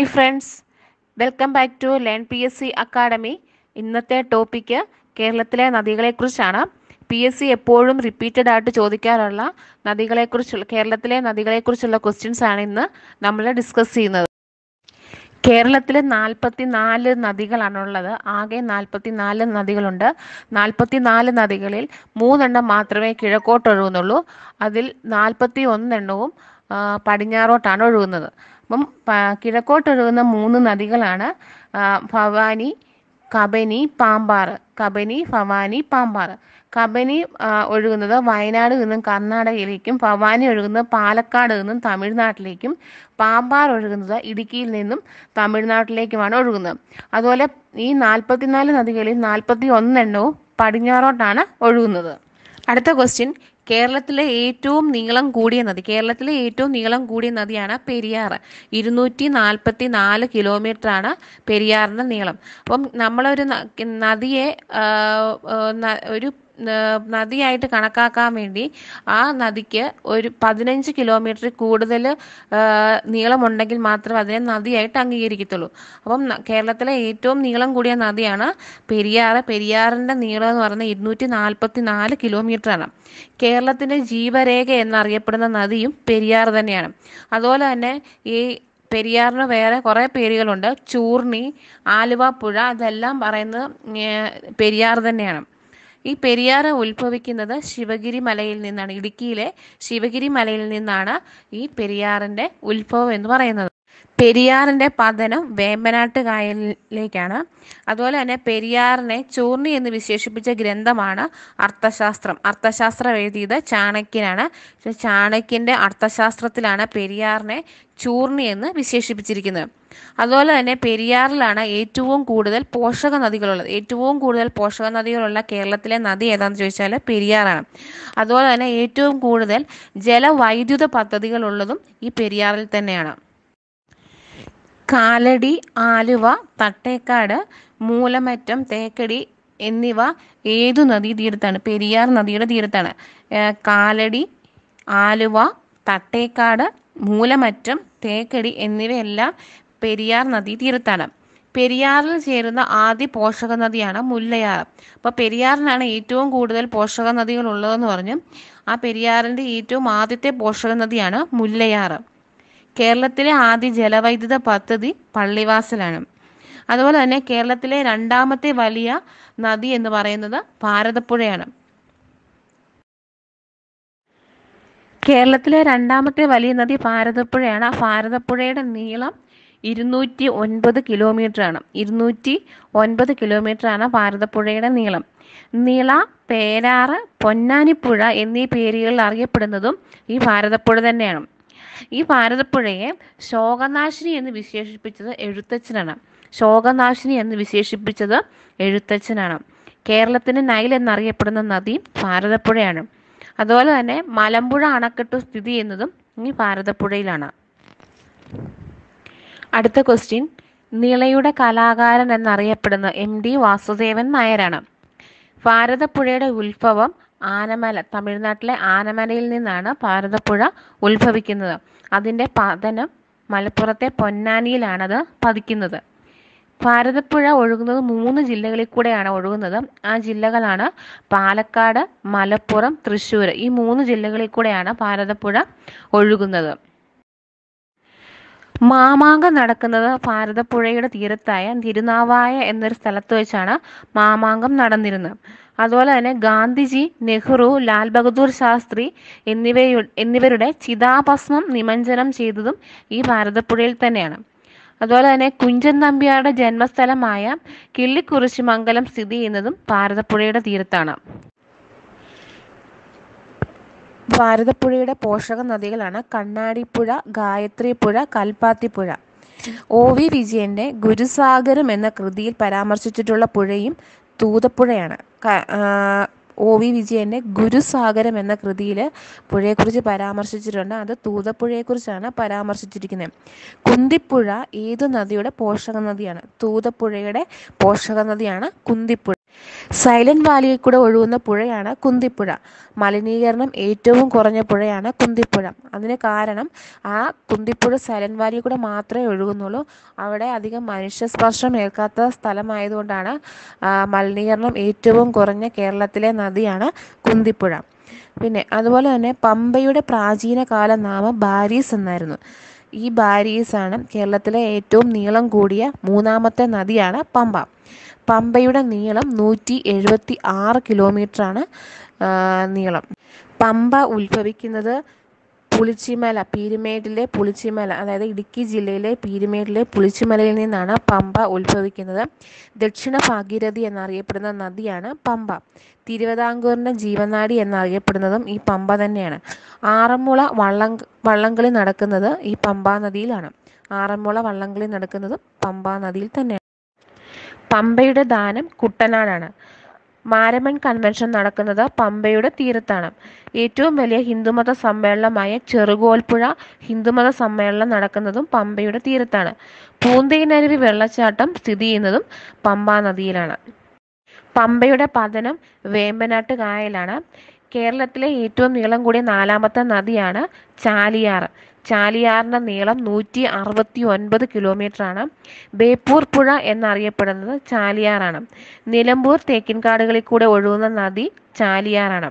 hi friends welcome back to learn P S C academy ഇന്നത്തെ topic കേരളത്തിലെ നദികളെക്കുറിച്ചാണ് P S C എപ്പോഴും repeated ആയിട്ട് ചോദിക്കാറുള്ള നദികളെക്കുറിച്ചുള്ള കേരളത്തിലെ നദികളെക്കുറിച്ചുള്ള ക്വസ്റ്റ്യൻസ് ആണ് ഇന്ന് നമ്മൾ ഡിസ്കസ് ചെയ്യുന്നത് കേരളത്തിൽ നാൽപ്പത്തി നാല് നദികളാണുള്ളത് ആകെ നാൽപ്പത്തി നാല് നദികളുണ്ട് നാൽപ്പത്തി നാല് നദികളിൽ മൂന്നെണ്ണം മാത്രമേ കിഴക്കോട്ട് ഒഴുകുന്നുള്ളൂ അതിൽ നാൽപ്പത്തി ഒന്നെണ്ണവും പടിഞ്ഞാറോട്ടാണ് ഒഴുകുന്നത് അപ്പം കിഴക്കോട്ടൊഴുകുന്ന മൂന്ന് നദികളാണ് ഭവാനി കബനി പാമ്പാർ കബനി ഭവാനി പാമ്പാർ കബനി ഒഴുകുന്നത് വയനാട് നിന്നും കർണാടകയിലേക്കും ഭവാനി ഒഴുകുന്നത് പാലക്കാട് നിന്നും തമിഴ്നാട്ടിലേക്കും പാമ്പാർ ഒഴുകുന്നത് ഇടുക്കിയിൽ നിന്നും തമിഴ്നാട്ടിലേക്കുമാണ് ഒഴുകുന്നത് അതുപോലെ ഈ നാൽപ്പത്തിനാല് നദികളിൽ നാൽപ്പത്തി ഒന്നെണ്ണവും പടിഞ്ഞാറോട്ടാണ് ഒഴുകുന്നത് അടുത്ത ക്വസ്റ്റ്യൻ കേരളത്തിലെ ഏറ്റവും നീളം കൂടിയ നദി കേരളത്തിലെ ഏറ്റവും നീളം കൂടിയ നദിയാണ് പെരിയാർ ഇരുന്നൂറ്റി നാൽപ്പത്തി നാല് ആണ് പെരിയാറിന്റെ നീളം അപ്പം നമ്മളൊരു നദിയെ ഒരു നദിയായിട്ട് കണക്കാക്കാൻ വേണ്ടി ആ നദിക്ക് ഒരു പതിനഞ്ച് കിലോമീറ്റർ കൂടുതൽ നീളമുണ്ടെങ്കിൽ മാത്രമേ അതിനെ നദിയായിട്ട് അംഗീകരിക്കത്തുള്ളൂ അപ്പം കേരളത്തിലെ ഏറ്റവും നീളം കൂടിയ നദിയാണ് പെരിയാറ് പെരിയാറിൻ്റെ നീളം എന്ന് പറയുന്നത് ഇരുന്നൂറ്റി നാൽപ്പത്തി നാല് ആണ് കേരളത്തിൻ്റെ ജീവരേഖ എന്നറിയപ്പെടുന്ന നദിയും പെരിയാർ തന്നെയാണ് അതുപോലെ തന്നെ ഈ പെരിയാറിന് വേറെ കുറേ പേരുകളുണ്ട് ചൂർണി ആലുവ പുഴ അതെല്ലാം പറയുന്നത് പെരിയാർ തന്നെയാണ് ഈ പെരിയാറ് ഉത്ഭവിക്കുന്നത് ശിവഗിരി മലയിൽ നിന്നാണ് ഇടുക്കിയിലെ ശിവഗിരി മലയിൽ നിന്നാണ് ഈ പെരിയാറിൻ്റെ ഉത്ഭവം എന്ന് പറയുന്നത് പെരിയാറിന്റെ പതനം വേമ്പനാട്ട് കായലിലേക്കാണ് അതുപോലെ തന്നെ പെരിയാറിനെ ചൂർണി എന്ന് വിശേഷിപ്പിച്ച ഗ്രന്ഥമാണ് അർത്ഥശാസ്ത്രം അർത്ഥശാസ്ത്രം എഴുതിയത് ചാണക്യനാണ് ചാണക്യന്റെ അർത്ഥശാസ്ത്രത്തിലാണ് പെരിയാറിനെ ചൂർണി എന്ന് വിശേഷിപ്പിച്ചിരിക്കുന്നത് അതുപോലെ തന്നെ പെരിയാറിലാണ് ഏറ്റവും കൂടുതൽ പോഷക നദികളുള്ളത് ഏറ്റവും കൂടുതൽ പോഷക നദികളുള്ള കേരളത്തിലെ നദി ഏതാന്ന് ചോദിച്ചാൽ പെരിയാറാണ് അതുപോലെ തന്നെ ഏറ്റവും കൂടുതൽ ജലവൈദ്യുത പദ്ധതികളുള്ളതും ഈ പെരിയാറിൽ തന്നെയാണ് കാലടി ആലുവ തട്ടേക്കാട് മൂലമറ്റം തേക്കടി എന്നിവ ഏതു തീരത്താണ് പെരിയാർ നദിയുടെ തീരത്താണ് കാലടി ആലുവ തട്ടേക്കാട് മൂലമറ്റം തേക്കടി എന്നിവയെല്ലാം പെരിയാർ തീരത്താണ് പെരിയാറിൽ ചേരുന്ന ആദ്യ പോഷക നദിയാണ് മുല്ലയാർ അപ്പോൾ പെരിയാറിനാണ് ഏറ്റവും കൂടുതൽ പോഷക നദികൾ ഉള്ളതെന്ന് പറഞ്ഞു ആ പെരിയാറിൻ്റെ ഏറ്റവും ആദ്യത്തെ പോഷക നദിയാണ് മുല്ലയാർ കേരളത്തിലെ ആദ്യ ജലവൈദ്യുത പദ്ധതി പള്ളിവാസലാണ് അതുപോലെ തന്നെ കേരളത്തിലെ രണ്ടാമത്തെ വലിയ നദി എന്ന് പറയുന്നത് ഭാരതപ്പുഴയാണ് കേരളത്തിലെ രണ്ടാമത്തെ വലിയ നദി ഭാരതപ്പുഴയാണ് ആ ഭാരതപ്പുഴയുടെ നീളം ഇരുന്നൂറ്റി ഒൻപത് ആണ് ഇരുന്നൂറ്റി ഒൻപത് ആണ് ഭാരതപ്പുഴയുടെ നീളം നീള പേരാറ് പൊന്നാനിപ്പുഴ എന്നീ പേരുകളിൽ അറിയപ്പെടുന്നതും ഈ ഭാരതപ്പുഴ തന്നെയാണ് ഈ ഭാരതപ്പുഴയെ ശോകനാശിനി എന്ന് വിശേഷിപ്പിച്ചത് എഴുത്തച്ഛനാണ് ശോകനാശിനി എന്ന് വിശേഷിപ്പിച്ചത് എഴുത്തച്ഛനാണ് കേരളത്തിന് നൈൽ എന്നറിയപ്പെടുന്ന നദി ഭാരതപ്പുഴയാണ് അതുപോലെ തന്നെ മലമ്പുഴ അണക്കെട്ട് സ്ഥിതി ചെയ്യുന്നതും ഈ ഭാരതപ്പുഴയിലാണ് അടുത്ത ക്വസ്റ്റ്യൻ നിളയുടെ കലാകാരൻ എന്നറിയപ്പെടുന്ന എം ഡി വാസുദേവൻ നായരാണ് ഭാരതപ്പുഴയുടെ ഉത്ഭവം ആനമല തമിഴ്നാട്ടിലെ ആനമലയിൽ നിന്നാണ് ഭാരതപ്പുഴ ഉത്ഭവിക്കുന്നത് അതിൻ്റെ പതനം മലപ്പുറത്തെ പൊന്നാനിയിലാണത് പതിക്കുന്നത് ഭാരതപ്പുഴ ഒഴുകുന്നത് മൂന്ന് ജില്ലകളിൽ കൂടെയാണ് ഒഴുകുന്നത് ആ ജില്ലകളാണ് പാലക്കാട് മലപ്പുറം തൃശ്ശൂർ ഈ മൂന്ന് ജില്ലകളിൽ കൂടെയാണ് ഭാരതപ്പുഴ ഒഴുകുന്നത് മാമാങ്കം നടക്കുന്നത് ഭാരതപ്പുഴയുടെ തീരത്തായ തിരുനാവായ എന്നൊരു സ്ഥലത്ത് വെച്ചാണ് മാമാങ്കം നടന്നിരുന്നത് അതുപോലെ തന്നെ ഗാന്ധിജി നെഹ്റു ലാൽ ബഹദൂർ ശാസ്ത്രി എന്നിവ എന്നിവരുടെ ചിതാഭസ്മം നിമഞ്ജനം ചെയ്തതും ഈ ഭാരതപ്പുഴയിൽ തന്നെയാണ് അതുപോലെ തന്നെ കുഞ്ചൻ നമ്പ്യാരുടെ ജന്മസ്ഥലമായ കിള്ളിക്കുറിശി മംഗലം സ്ഥിതി ചെയ്യുന്നതും ഭാരതപ്പുഴയുടെ തീരത്താണ് ഭാരതപ്പുഴയുടെ പോഷക നദികളാണ് കണ്ണാടിപ്പുഴ ഗായത്രിപ്പുഴ കൽപ്പാത്തിപ്പുഴ ഒ വി വിജയന്റെ ഗുരുസാഗരം എന്ന കൃതിയിൽ പരാമർശിച്ചിട്ടുള്ള പുഴയും തൂതപ്പുഴയാണ് ഒ വി വിജയൻ്റെ ഗുരുസാഗരം എന്ന കൃതിയിൽ പുഴയെക്കുറിച്ച് പരാമർശിച്ചിട്ടുണ്ട് അത് തൂതപ്പുഴയെക്കുറിച്ചാണ് പരാമർശിച്ചിരിക്കുന്നത് കുന്തിപ്പുഴ ഏതു നദിയുടെ പോഷക നദിയാണ് തൂതപ്പുഴയുടെ പോഷക നദിയാണ് കുന്തിപ്പുഴ സൈലന്റ് വാലിയിൽ കൂടെ ഒഴുകുന്ന പുഴയാണ് കുന്തിപ്പുഴ മലിനീകരണം ഏറ്റവും കുറഞ്ഞ പുഴയാണ് കുന്തിപ്പുഴ അതിന് കാരണം ആ കുന്തിപ്പുഴ സൈലന്റ് വാലിയിൽ കൂടെ മാത്രമേ ഒഴുകുന്നുള്ളൂ അവിടെ അധികം മനുഷ്യ സ്പർശം ഏൽക്കാത്ത സ്ഥലമായതുകൊണ്ടാണ് മലിനീകരണം ഏറ്റവും കുറഞ്ഞ കേരളത്തിലെ നദിയാണ് കുന്തിപ്പുഴ പിന്നെ അതുപോലെ തന്നെ പമ്പയുടെ പ്രാചീന കാല നാമം ബാരീസ് എന്നായിരുന്നു ഈ ബാരീസാണ് കേരളത്തിലെ ഏറ്റവും നീളം കൂടിയ മൂന്നാമത്തെ നദിയാണ് പമ്പ പമ്പയുടെ നീളം നൂറ്റി എഴുപത്തി ആറ് കിലോമീറ്ററാണ് നീളം പമ്പ ഉത്ഭവിക്കുന്നത് പുളിച്ചിമല പീരുമേടിലെ പുളിച്ചിമല അതായത് ഇടുക്കി ജില്ലയിലെ പീരുമേടിലെ പുളിച്ചിമലയിൽ നിന്നാണ് പമ്പ ഉത്ഭവിക്കുന്നത് ദക്ഷിണ ഭാഗീരഥി എന്നറിയപ്പെടുന്ന നദിയാണ് പമ്പ തിരുവിതാംകൂറിൻ്റെ ജീവനാടി എന്നറിയപ്പെടുന്നതും ഈ പമ്പ തന്നെയാണ് ആറന്മുള വള്ളം വള്ളംകളി നടക്കുന്നത് ഈ പമ്പാ നദിയിലാണ് ആറന്മുള വള്ളംകളി നടക്കുന്നതും പമ്പാ നദിയിൽ തന്നെയാണ് പമ്പയുടെ ദാനം കുട്ടനാടാണ് മാരമൻ കൺവെൻഷൻ നടക്കുന്നത് പമ്പയുടെ തീരത്താണ് ഏറ്റവും വലിയ ഹിന്ദുമത സമ്മേളനമായ ചെറുകോൽപ്പുഴ ഹിന്ദുമത സമ്മേളനം നടക്കുന്നതും പമ്പയുടെ തീരത്താണ് പൂന്തേനരുവി വെള്ളച്ചാട്ടം സ്ഥിതി ചെയ്യുന്നതും പമ്പാ നദിയിലാണ് പമ്പയുടെ പതനം വേമ്പനാട്ട് കായലാണ് കേരളത്തിലെ ഏറ്റവും നീളം കൂടിയ നാലാമത്തെ നദിയാണ് ചാലിയാർ ചാലിയാറിൻ്റെ നീളം നൂറ്റി അറുപത്തി ഒൻപത് കിലോമീറ്ററാണ് ബേപ്പൂർ പുഴ എന്നറിയപ്പെടുന്നത് ചാലിയാറാണ് നിലമ്പൂർ തേക്കിൻകാടുകളിൽ കൂടെ ഒഴുകുന്ന നദി ചാലിയാറാണ്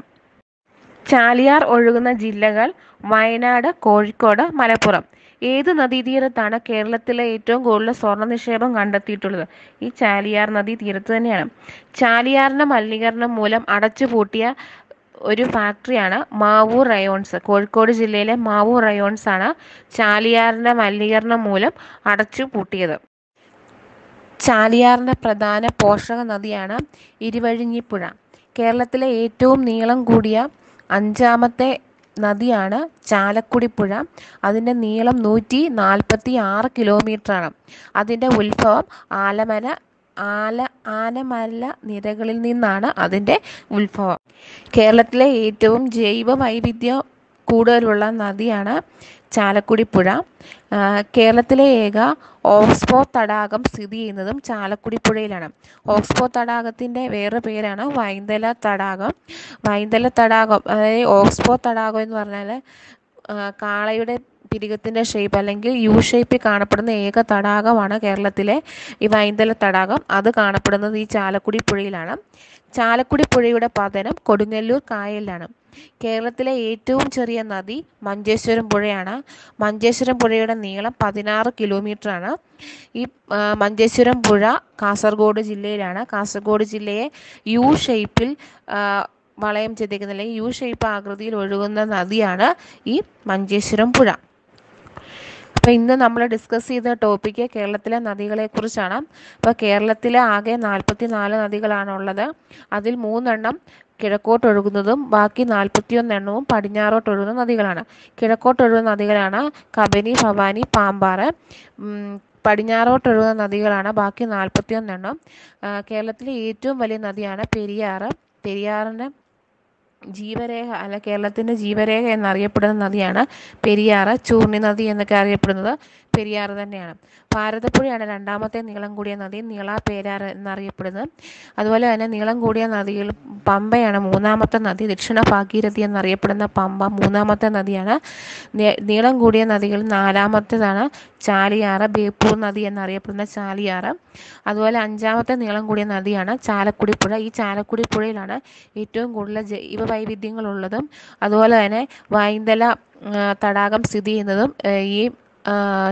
ചാലിയാർ ഒഴുകുന്ന ജില്ലകൾ വയനാട് കോഴിക്കോട് മലപ്പുറം ഏത് നദീതീരത്താണ് കേരളത്തിലെ ഏറ്റവും കൂടുതൽ സ്വർണ്ണ നിക്ഷേപം കണ്ടെത്തിയിട്ടുള്ളത് ഈ ചാലിയാർ നദീ തീരത്ത് തന്നെയാണ് ചാലിയാറിന്റെ മലിനീകരണം മൂലം അടച്ചുപൂട്ടിയ ഒരു ഫാക്ടറിയാണ് മാവൂർ റയോൺസ് കോഴിക്കോട് ജില്ലയിലെ മാവൂർ റയോൺസ് ആണ് ചാലിയാറിന്റെ മലിനീകരണം മൂലം അടച്ചു പൂട്ടിയത് ചാലിയാറിന്റെ പ്രധാന പോഷക നദിയാണ് ഇരുവഴിഞ്ഞിപ്പുഴ കേരളത്തിലെ ഏറ്റവും നീളം കൂടിയ അഞ്ചാമത്തെ നദിയാണ് ചാലക്കുടി പുഴ അതിൻ്റെ നീളം നൂറ്റി നാൽപ്പത്തി ആറ് കിലോമീറ്ററാണ് അതിൻ്റെ ഉത്ഭവം ആലമര ആല ആനമല നിരകളിൽ നിന്നാണ് അതിൻ്റെ ഉത്ഭവം കേരളത്തിലെ ഏറ്റവും ജൈവ വൈവിധ്യം കൂടുതലുള്ള നദിയാണ് ചാലക്കുടി പുഴ കേരളത്തിലെ ഏക ഓക്സ്ബോ തടാകം സ്ഥിതി ചെയ്യുന്നതും ചാലക്കുടി പുഴയിലാണ് ഓക്സ്ബോ തടാകത്തിൻ്റെ വേറെ പേരാണ് വൈന്തല തടാകം വൈന്തല തടാകം അതായത് ഓക്സ്ബോ തടാകം എന്ന് പറഞ്ഞാൽ കാളയുടെ പിരികത്തിൻ്റെ ഷേപ്പ് അല്ലെങ്കിൽ യു ഷേപ്പിൽ കാണപ്പെടുന്ന ഏക തടാകമാണ് കേരളത്തിലെ ഈ വൈന്തല തടാകം അത് കാണപ്പെടുന്നത് ഈ ചാലക്കുടി പുഴയിലാണ് ചാലക്കുടി പുഴയുടെ പതനം കൊടുങ്ങല്ലൂർ കായലിലാണ് കേരളത്തിലെ ഏറ്റവും ചെറിയ നദി മഞ്ചേശ്വരം പുഴയാണ് മഞ്ചേശ്വരം പുഴയുടെ നീളം പതിനാറ് കിലോമീറ്റർ ആണ് ഈ മഞ്ചേശ്വരം പുഴ കാസർഗോഡ് ജില്ലയിലാണ് കാസർഗോഡ് ജില്ലയെ യു ഷേപ്പിൽ വളയം ചെയ്തേക്കുന്ന അല്ലെങ്കിൽ യു ഷേപ്പ് ആകൃതിയിൽ ഒഴുകുന്ന നദിയാണ് ഈ മഞ്ചേശ്വരം പുഴ അപ്പോൾ ഇന്ന് നമ്മൾ ഡിസ്കസ് ചെയ്ത ടോപ്പിക്ക് കേരളത്തിലെ നദികളെക്കുറിച്ചാണ് അപ്പോൾ കേരളത്തിലെ ആകെ നാൽപ്പത്തി നാല് നദികളാണുള്ളത് അതിൽ മൂന്നെണ്ണം കിഴക്കോട്ട് ഒഴുകുന്നതും ബാക്കി നാൽപ്പത്തിയൊന്ന് എണ്ണവും പടിഞ്ഞാറോട്ട് ഒഴുകുന്ന നദികളാണ് കിഴക്കോട്ട് ഒഴുകുന്ന നദികളാണ് കബനി ഭവാനി പാമ്പാറ് പടിഞ്ഞാറോട്ട് ഒഴുകുന്ന നദികളാണ് ബാക്കി നാൽപ്പത്തിയൊന്ന് എണ്ണം കേരളത്തിലെ ഏറ്റവും വലിയ നദിയാണ് പെരിയാറ് പെരിയാറിന്റെ ജീവരേഖ അല്ല കേരളത്തിൻ്റെ ജീവരേഖ എന്നറിയപ്പെടുന്ന നദിയാണ് പെരിയാറ് ചൂർണി നദി എന്നൊക്കെ അറിയപ്പെടുന്നത് പെരിയാർ തന്നെയാണ് ഭാരതപ്പുഴയാണ് രണ്ടാമത്തെ നീളം കൂടിയ നദി നീള പേരാർ എന്നറിയപ്പെടുന്നത് അതുപോലെ തന്നെ നീളം കൂടിയ നദിയിൽ പമ്പയാണ് മൂന്നാമത്തെ നദി ദക്ഷിണ ഭാഗീരഥി എന്നറിയപ്പെടുന്ന പമ്പ മൂന്നാമത്തെ നദിയാണ് നീളം കൂടിയ നദികൾ നാലാമത്തേതാണ് ചാലിയാറ് ബേപ്പൂർ നദി എന്നറിയപ്പെടുന്ന ചാലിയാറ് അതുപോലെ അഞ്ചാമത്തെ നീളം കൂടിയ നദിയാണ് ചാലക്കുടി പുഴ ഈ ചാലക്കുടി പുഴയിലാണ് ഏറ്റവും കൂടുതൽ ജൈവ വൈവിധ്യങ്ങളുള്ളതും അതുപോലെ തന്നെ വൈന്തല തടാകം സ്ഥിതി ചെയ്യുന്നതും ഈ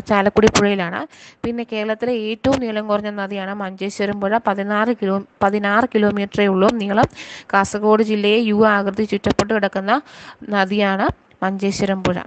ചാലക്കുടി പുഴയിലാണ് പിന്നെ കേരളത്തിലെ ഏറ്റവും നീളം കുറഞ്ഞ നദിയാണ് മഞ്ചേശ്വരം പുഴ പതിനാറ് കിലോ പതിനാറ് കിലോമീറ്ററേ ഉള്ളൂ നീളം കാസർഗോഡ് ജില്ലയെ യു ആകൃതി ചുറ്റപ്പെട്ട് കിടക്കുന്ന നദിയാണ് മഞ്ചേശ്വരം പുഴ